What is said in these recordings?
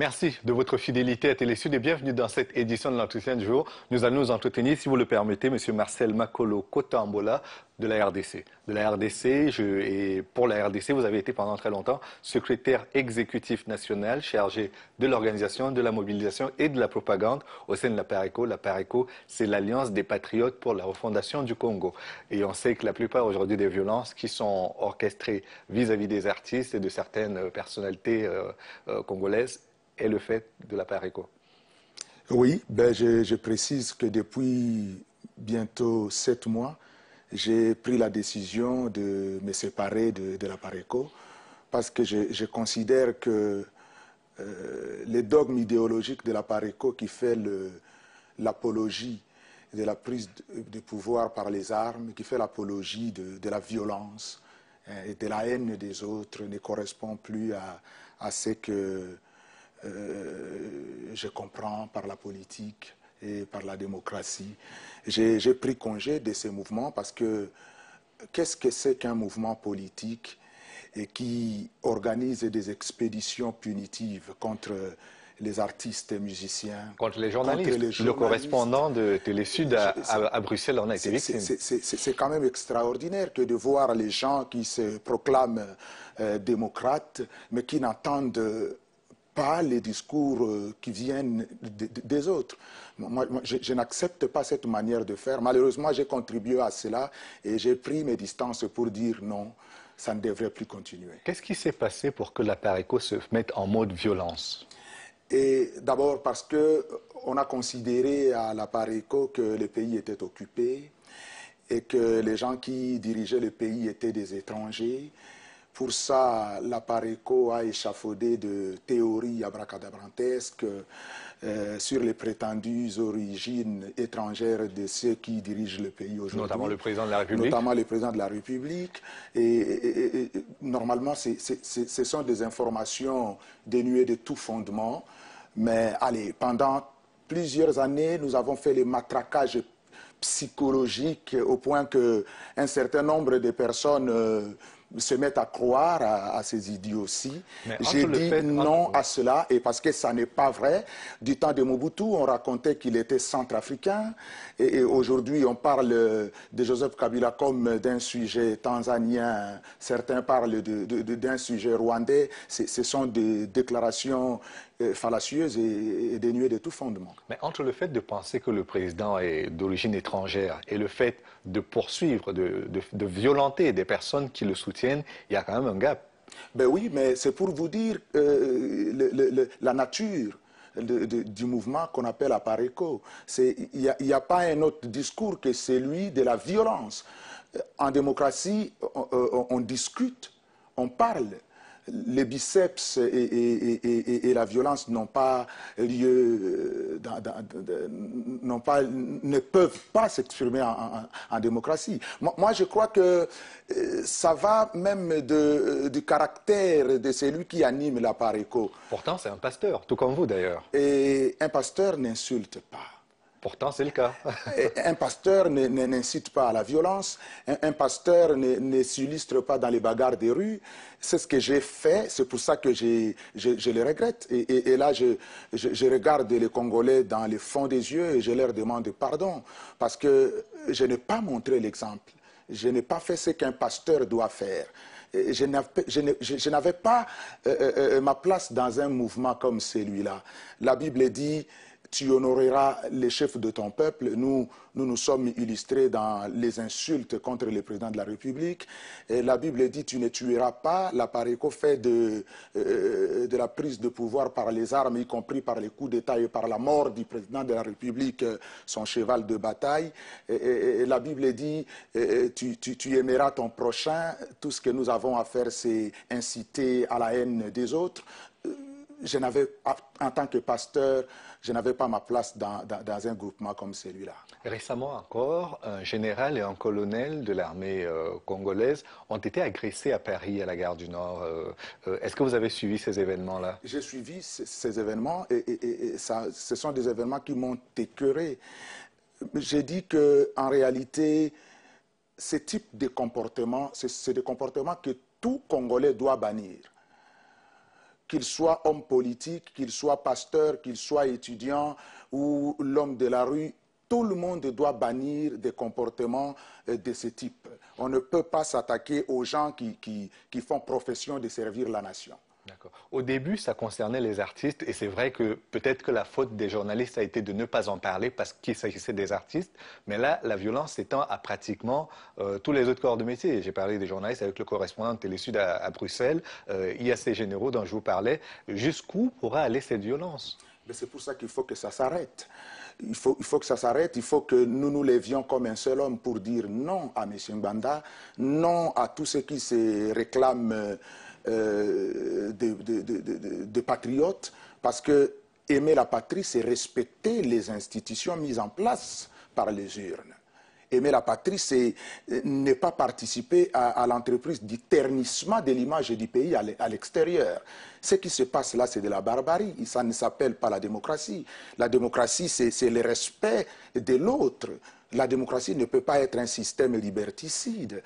Merci de votre fidélité à Télésud et bienvenue dans cette édition de l'entretien du jour. Nous allons nous entretenir, si vous le permettez, M. Marcel Makolo Kotambola de la RDC. De la RDC, et pour la RDC, vous avez été pendant très longtemps secrétaire exécutif national chargé de l'organisation, de la mobilisation et de la propagande au sein de la PARECO. La PARECO, c'est l'Alliance des patriotes pour la refondation du Congo. Et on sait que la plupart aujourd'hui des violences qui sont orchestrées vis-à-vis des artistes et de certaines personnalités euh, euh, congolaises est le fait de la Oui, ben je, précise que depuis bientôt sept mois, j'ai pris la décision de me séparer de, de la parce que je, considère que euh, les dogmes idéologiques de la PARECO qui fait l'apologie de la prise de, pouvoir par les armes, qui fait l'apologie de, la violence hein, et de la haine des autres ne correspond plus à ce que euh, je comprends par la politique et par la démocratie. J'ai pris congé de ces mouvements parce que qu'est-ce que c'est qu'un mouvement politique et qui organise des expéditions punitives contre les artistes et musiciens. Contre les journalistes. les Le correspondant de Télé à, à, Bruxelles en a été victime. C'est quand même extraordinaire que de voir les gens qui se proclament euh, démocrates, mais qui n'entendent pas les discours euh, qui viennent des autres. je, n'accepte pas cette manière de faire. Malheureusement, j'ai contribué à cela et j'ai pris mes distances pour dire non, ça ne devrait plus continuer. Qu'est-ce qui s'est passé pour que éco se mette en mode violence d'abord parce qu'on euh, a considéré à éco que le pays était occupé et que les gens qui dirigeaient le pays étaient des étrangers pour ça, co a échafaudé de théories abracadabrantesques euh, sur les prétendues origines étrangères de ceux qui dirigent le pays aujourd'hui. Notamment le président de la République. Notamment le président de la République. Et, normalement, ce sont des informations dénuées de tout fondement. Mais allez, pendant plusieurs années, nous avons fait les matraquages psychologiques au point qu'un certain nombre de personnes... Euh, se mettent à croire à, ces ces aussi. J'ai dit non à cela, et parce que ça n'est pas vrai. Du temps de Mobutu, on racontait qu'il était centrafricain, et, et aujourd'hui, on parle de Joseph Kabila comme d'un sujet tanzanien, certains parlent d'un sujet rwandais. Ce sont des déclarations euh, fallacieuse et, dénuée de tout fondement. Mais entre le fait de penser que le président est d'origine étrangère et le fait de poursuivre, de, de, violenter des personnes qui le soutiennent, il y a quand même un gap. Ben oui, mais c'est pour vous dire euh, la nature du mouvement qu'on appelle Apareco. Il n'y a, pas un autre discours que celui de la violence. En démocratie, on euh, discute, on parle, les biceps et, la violence n'ont pas lieu, euh, ne peuvent pas s'exprimer en, démocratie. Moi, je crois que euh, ça va même euh, du caractère de celui qui anime la l'appareil. Pourtant, c'est un pasteur, tout comme vous d'ailleurs. Et un pasteur n'insulte pas. Pourtant, c'est le cas. un pasteur n'incite pas à la violence, un, pasteur ne, ne s'illustre pas dans les bagarres des rues. C'est ce que j'ai fait, c'est pour ça que je, le regrette. Et, là, je, regarde les Congolais dans le fond des yeux et je leur demande pardon, parce que je n'ai pas montré l'exemple. Je n'ai pas fait ce qu'un pasteur doit faire. Je n'avais pas euh, euh, euh, ma place dans un mouvement comme celui-là. La Bible dit tu honoreras les chefs de ton peuple. Nous, nous nous sommes illustrés dans les insultes contre le président de la République. la Bible dit tu ne tueras pas. L'appareil fait de, euh, de la prise de pouvoir par les armes, y compris par les coups d'État et par la mort du président de la République, son cheval de bataille. la Bible dit euh, euh, tu aimeras ton prochain. Tout ce que nous avons à faire, c'est inciter à la haine des autres je n'avais, en tant que pasteur, je n'avais pas ma place dans, dans, un groupement comme celui-là. Récemment encore, un général et un colonel de l'armée euh, congolaise ont été agressés à Paris, à la gare du Nord. Euh, euh, est-ce que vous avez suivi ces événements-là J'ai suivi ces événements et, ça, ce sont des événements qui m'ont écœuré. J'ai dit qu'en réalité, ce type de comportement, c'est des comportements que tout Congolais doit bannir qu'il soit homme politique, qu'il soit pasteur, qu'il soit étudiant ou l'homme de la rue, tout le monde doit bannir des comportements euh, de ce type. On ne peut pas s'attaquer aux gens qui, qui font profession de servir la nation. Au début, ça concernait les artistes et c'est vrai que peut-être que la faute des journalistes a été de ne pas en parler parce qu'il s'agissait des artistes, mais là, la violence s'étend à pratiquement euh, tous les autres corps de métier. J'ai parlé des journalistes avec le correspondant de Télésud à, Bruxelles, euh, IAC Généraux dont je vous parlais. Jusqu'où pourra aller cette violence Mais c'est pour ça qu'il faut que ça s'arrête. Il faut, que ça s'arrête, il faut que nous nous levions comme un seul homme pour dire non à M. Mbanda, non à tout ce qui se réclame. Euh, euh, de, patriotes, parce que aimer la patrie, c'est respecter les institutions mises en place par les urnes. Aimer la patrie, c'est euh, ne pas participer à, à l'entreprise du ternissement de l'image du pays à l'extérieur. Ce qui se passe là, c'est de la barbarie. Ça ne s'appelle pas la démocratie. La démocratie, c'est le respect de l'autre. La démocratie ne peut pas être un système liberticide.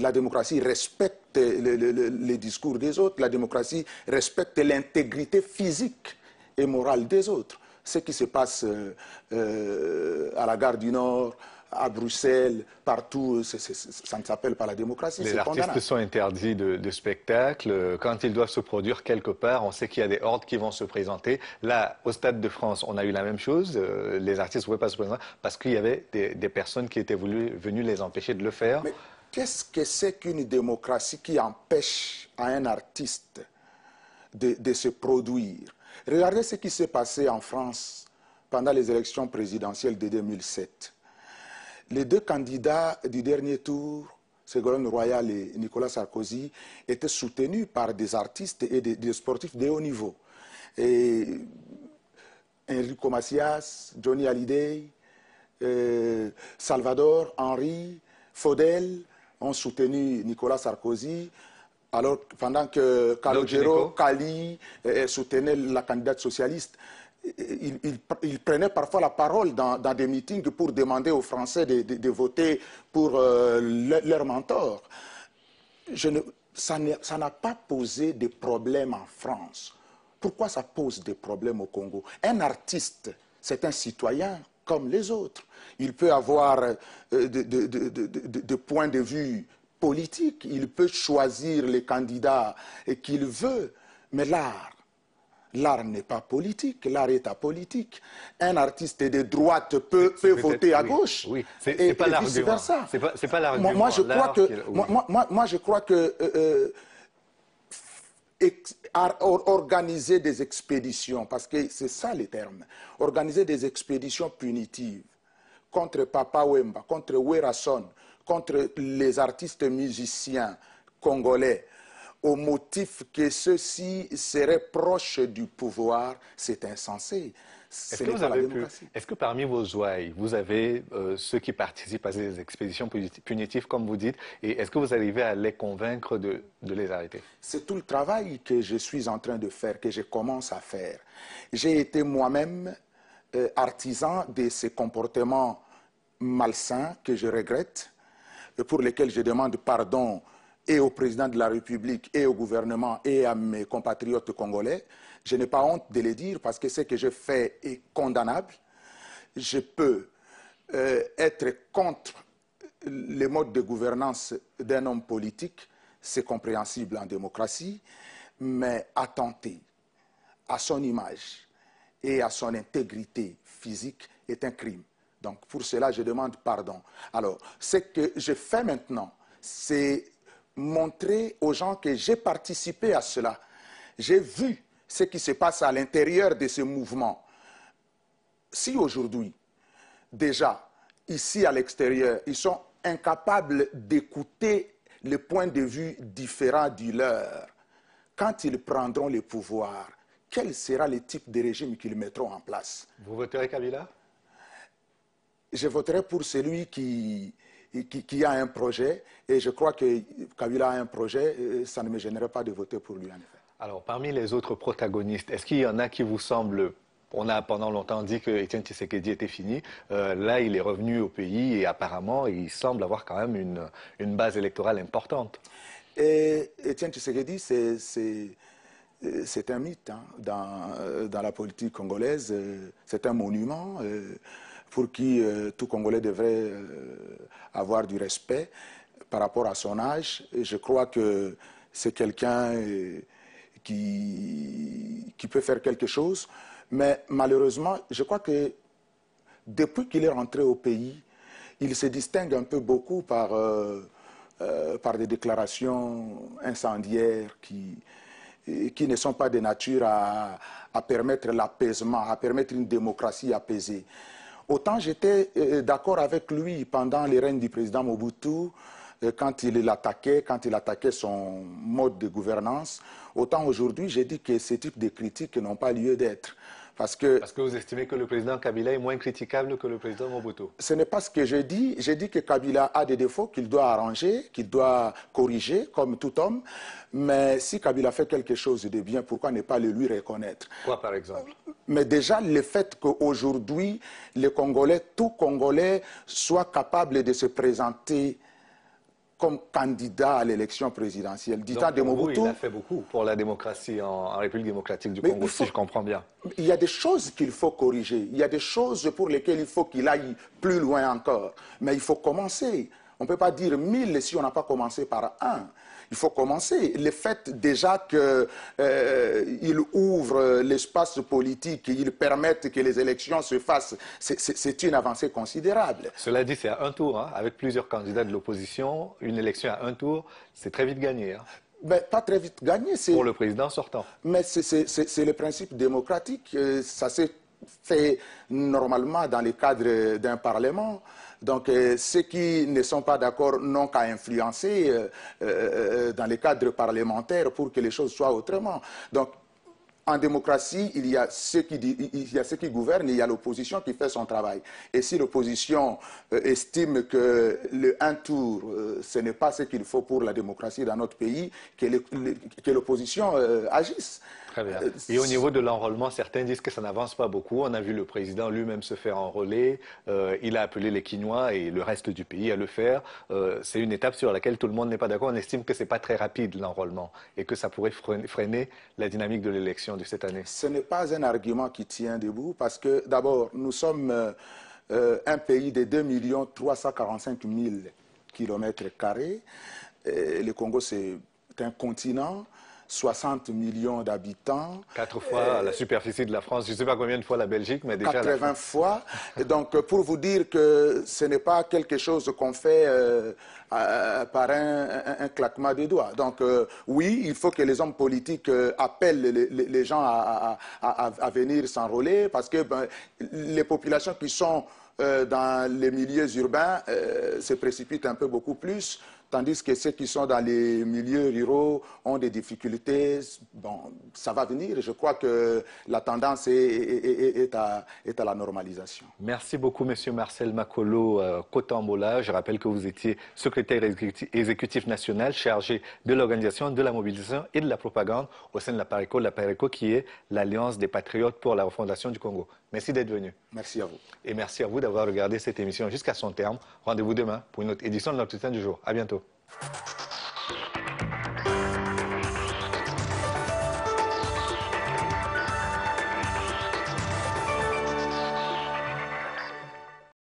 La démocratie respecte les discours des autres. La démocratie respecte l'intégrité physique et morale des autres. Ce qui se passe euh, euh, à la gare du Nord, à Bruxelles, partout, ça ne s'appelle pas la démocratie. Les artistes sont interdits de, de, spectacle. Quand ils doivent se produire quelque part, on sait qu'il y a des hordes qui vont se présenter. Là, au Stade de France, on a eu la même chose. Euh, les artistes ne pouvaient pas se présenter parce qu'il y avait des, personnes qui étaient venues les empêcher de le faire. Qu'est-ce que c'est qu'une démocratie qui empêche à un artiste de, se produire Regardez ce qui s'est passé en France pendant les élections présidentielles de 2007. Les deux candidats du dernier tour, Ségolène Royal et Nicolas Sarkozy, étaient soutenus par des artistes et des, sportifs de haut niveau. Et Enrico Macias, Johnny Hallyday, euh, Salvador, Henri, Faudel, ont soutenu Nicolas Sarkozy, alors pendant que Calogero, Cali eh, eh, soutenait la candidate socialiste. Il, il, prenait parfois la parole dans, des meetings pour demander aux Français de, voter pour euh, leur mentor. ça n'a pas posé de problème en France. Pourquoi ça pose des problèmes au Congo Un artiste, c'est un citoyen comme les autres. Il peut avoir euh, de, points de vue politiques, il peut choisir les candidats qu'il veut, mais l'art, l'art n'est pas politique, l'art est apolitique. Un artiste de droite peut, voter à gauche. Oui, c'est pas l'argument. C'est pas, pas l'argument. Moi, je crois que euh, euh, organiser des expéditions, parce que c'est ça les termes, organiser des expéditions punitives contre Papa Wemba, contre Werason, contre les artistes musiciens congolais, au motif que ceux-ci seraient proches du pouvoir, c'est insensé. Est-ce que, parmi vos ouailles, vous avez euh, ceux qui participent à ces expéditions punitives, comme vous dites, et est-ce que vous arrivez à les convaincre de, les arrêter C'est tout le travail que je suis en train de faire, que je commence à faire. J'ai été moi-même euh, artisan de ces comportements malsains que je regrette, pour lesquels je demande pardon et au président de la République et au gouvernement et à mes compatriotes congolais, je n'ai pas honte de le dire parce que ce que je fais est condamnable. Je peux euh, être contre les modes de gouvernance d'un homme politique, c'est compréhensible en démocratie, mais attenter à son image et à son intégrité physique est un crime. Donc pour cela, je demande pardon. Alors, ce que je fais maintenant, c'est montrer aux gens que j'ai participé à cela. J'ai vu ce qui se passe à l'intérieur de ce mouvement. Si aujourd'hui, déjà, ici à l'extérieur, ils sont incapables d'écouter les points de vue différents du leur, quand ils prendront le pouvoir, quel sera le type de régime qu'ils mettront en place Vous voterez Kabila Je voterai pour celui qui qui, a un projet. Et je crois que Kabila a un projet. Ça ne me gênerait pas de voter pour lui, en effet. Alors, parmi les autres protagonistes, est-ce qu'il y en a qui vous semblent on a pendant longtemps dit que Étienne Tshisekedi était fini. Euh, là, il est revenu au pays et apparemment, il semble avoir quand même une, une base électorale importante. Et Étienne Tshisekedi, c'est un mythe hein, dans, euh, dans, la politique congolaise. Euh, c'est un monument pour qui euh, tout Congolais devrait euh, avoir du respect par rapport à son âge. Et je crois que c'est quelqu'un euh, qui, peut faire quelque chose. Mais malheureusement, je crois que depuis qu'il est rentré au pays, il se distingue un peu beaucoup par, des déclarations incendiaires qui, ne sont pas de nature à permettre l'apaisement, à permettre une démocratie apaisée. Autant j'étais euh, d'accord avec lui pendant les règnes du président Mobutu, euh, quand il l'attaquait, quand il attaquait son mode de gouvernance, autant aujourd'hui j'ai dit que ces types de critiques n'ont pas lieu d'être. Parce que, Parce que vous estimez que le président Kabila est moins critiquable que le président Mobutu Ce n'est pas ce que j'ai dit. J'ai dit que Kabila a des défauts qu'il doit arranger, qu'il doit corriger, comme tout homme. Mais si Kabila fait quelque chose de bien, pourquoi ne pas le lui reconnaître Quoi, par exemple Mais déjà, le fait qu'aujourd'hui, les Congolais, tout Congolais, soient capables de se présenter comme candidat à l'élection présidentielle. Dit de Mobutu, il a fait beaucoup pour la démocratie en, République démocratique du Congo, si je comprends bien. Il y a des choses qu'il faut corriger. Il y a des choses pour lesquelles il faut qu'il aille plus loin encore. Mais il faut commencer. On ne peut pas dire mille si on n'a pas commencé par un il faut commencer. Le fait déjà qu'il euh, ouvre l'espace politique, qu'il permette que les élections se fassent, c'est une avancée considérable. Cela dit, c'est à un tour, hein. avec plusieurs candidats de l'opposition, une élection à un tour, c'est très vite gagné. Hein. Ben, pas très vite gagné. Pour le président sortant. Mais c'est le principe démocratique. Euh, ça c'est... C'est normalement dans le cadre d'un Parlement. Donc, euh, ceux qui ne sont pas d'accord n'ont qu'à influencer euh, euh, dans les cadres parlementaires pour que les choses soient autrement. Donc, en démocratie, il y a ceux qui, il y a ceux qui gouvernent et il y a l'opposition qui fait son travail. Et si l'opposition estime que le un tour, ce n'est pas ce qu'il faut pour la démocratie dans notre pays, que l'opposition agisse. Euh, et au niveau de l'enrôlement, certains disent que ça n'avance pas beaucoup. On a vu le président lui-même se faire enrôler. Euh, il a appelé les Quinois et le reste du pays à le faire. Euh, c'est une étape sur laquelle tout le monde n'est pas d'accord. On estime que ce n'est pas très rapide l'enrôlement et que ça pourrait freiner la dynamique de l'élection de cette année. Ce n'est pas un argument qui tient debout parce que d'abord, nous sommes un pays de 2 345 000 kilomètres Le Congo, c'est un continent. 60 millions d'habitants. Quatre fois euh, la superficie de la France, je ne sais pas combien de fois la Belgique, mais déjà... 80 fois. donc, euh, pour vous dire que ce n'est pas quelque chose qu'on fait euh, par un, claquement des doigts. Donc, oui, il faut que les hommes politiques appellent les, gens à, venir s'enrôler, parce que ben, les populations qui sont... dans les milieux urbains se précipitent un peu beaucoup plus tandis que ceux qui sont dans les milieux ruraux ont des difficultés. Bon, ça va venir. Je crois que la tendance est, est, est, à, la normalisation. Merci beaucoup, Monsieur Marcel Makolo Kotambola. Euh, je rappelle que vous étiez secrétaire exécutif national chargé de l'organisation, de la mobilisation et de la propagande au sein de la PARECO, qui est l'Alliance des patriotes pour la refondation du Congo. Merci d'être venu. Merci à vous. Et merci à vous d'avoir regardé cette émission jusqu'à son terme. Rendez-vous demain pour une autre édition de l'entretien du jour. À bientôt. Thank you